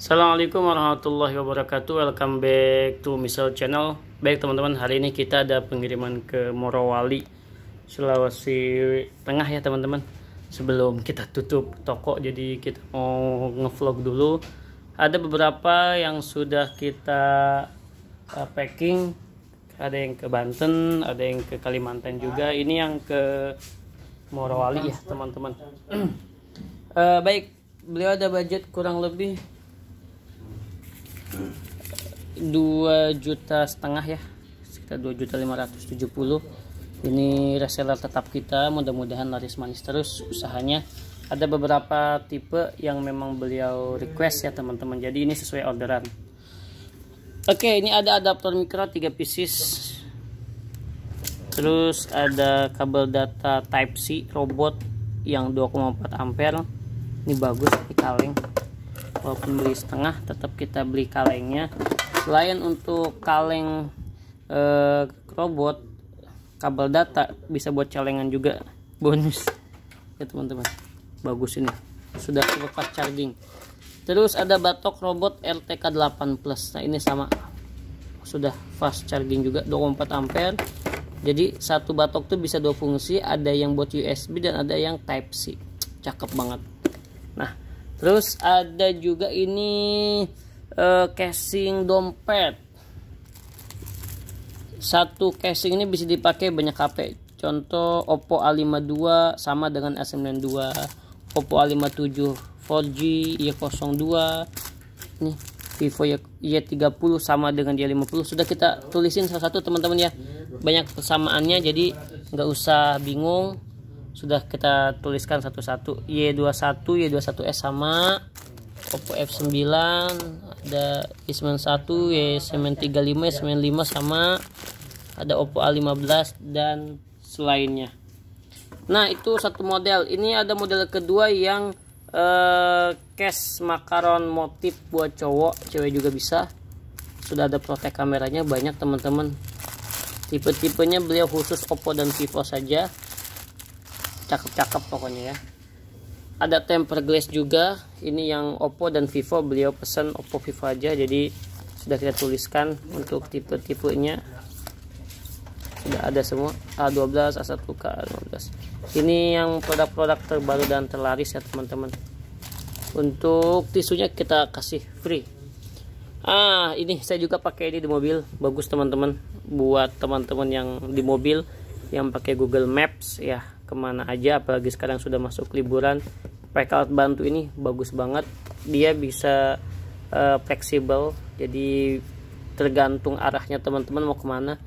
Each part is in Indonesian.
Assalamualaikum warahmatullahi wabarakatuh Welcome back to Misal Channel Baik teman-teman, hari ini kita ada pengiriman ke Morowali Sulawesi Tengah ya teman-teman Sebelum kita tutup toko Jadi kita mau ngevlog dulu Ada beberapa yang sudah kita uh, packing Ada yang ke Banten, ada yang ke Kalimantan juga Ini yang ke Morowali ya teman-teman uh, Baik, beliau ada budget kurang lebih 2 juta setengah ya sekitar dua juta 570 ini reseller tetap kita mudah-mudahan laris manis terus usahanya ada beberapa tipe yang memang beliau request ya teman-teman jadi ini sesuai orderan oke ini ada adaptor mikro 3 pieces terus ada kabel data type C robot yang 2,4 ampere ini bagus ini kaleng walaupun beli setengah tetap kita beli kalengnya selain untuk kaleng eh, robot kabel data bisa buat celengan juga bonus ya teman-teman bagus ini sudah cepat charging terus ada batok robot RTK 8 plus nah ini sama sudah fast charging juga 24 ampere jadi satu batok tuh bisa dua fungsi ada yang buat USB dan ada yang type C cakep banget nah terus ada juga ini uh, casing dompet satu casing ini bisa dipakai banyak HP contoh Oppo A52 sama dengan S92 Oppo A57 4G Y02 nih Vivo Y30 sama dengan Y50 sudah kita tulisin satu-satu teman-teman ya banyak kesamaannya jadi nggak usah bingung sudah kita tuliskan satu-satu Y21 Y21S sama Oppo F9 ada Y91 Y935 Y95 sama ada Oppo A15 dan selainnya nah itu satu model ini ada model kedua yang eh, case makaron motif buat cowok cewek juga bisa sudah ada protek kameranya banyak teman-teman tipe-tipenya beliau khusus Oppo dan Vivo saja cakep-cakep pokoknya ya ada temper glass juga ini yang Oppo dan Vivo beliau pesan Oppo Vivo aja jadi sudah kita tuliskan untuk tipe-tipenya sudah ada semua A12 A1 K12 ini yang produk-produk terbaru dan terlaris ya teman-teman untuk tisunya kita kasih free ah ini saya juga pakai ini di mobil bagus teman-teman buat teman-teman yang di mobil yang pakai Google Maps ya kemana aja apalagi sekarang sudah masuk liburan Breakout Bantu ini bagus banget dia bisa uh, fleksibel jadi tergantung arahnya teman-teman mau kemana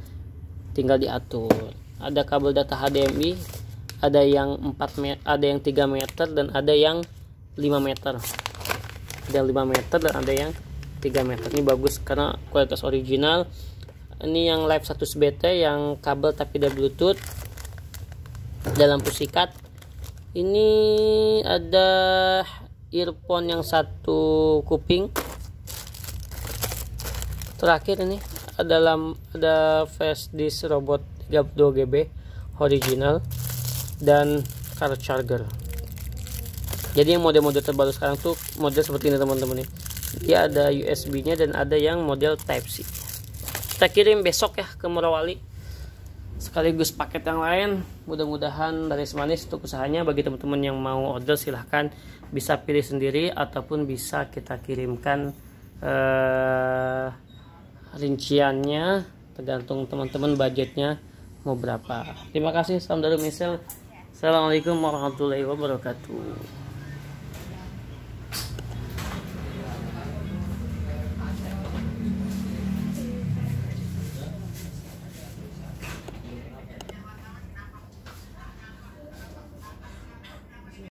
tinggal diatur ada kabel data HDMI ada yang 4 meter, ada yang 3 meter dan ada yang 5 meter ada 5 meter dan ada yang 3 meter ini bagus karena kualitas original ini yang live 1 BT yang kabel tapi ada bluetooth dalam pusikat ini ada earphone yang satu kuping terakhir ini adalah ada flash disk robot 32 GB original dan car charger jadi yang model-model terbaru sekarang tuh model seperti ini teman-teman nih ya. dia ada USB nya dan ada yang model Type C kita kirim besok ya ke Morowali sekaligus paket yang lain mudah-mudahan dari semanis untuk usahanya bagi teman-teman yang mau order silahkan bisa pilih sendiri ataupun bisa kita kirimkan eh, rinciannya tergantung teman-teman budgetnya mau berapa terima kasih salam dari Misel Assalamualaikum warahmatullahi wabarakatuh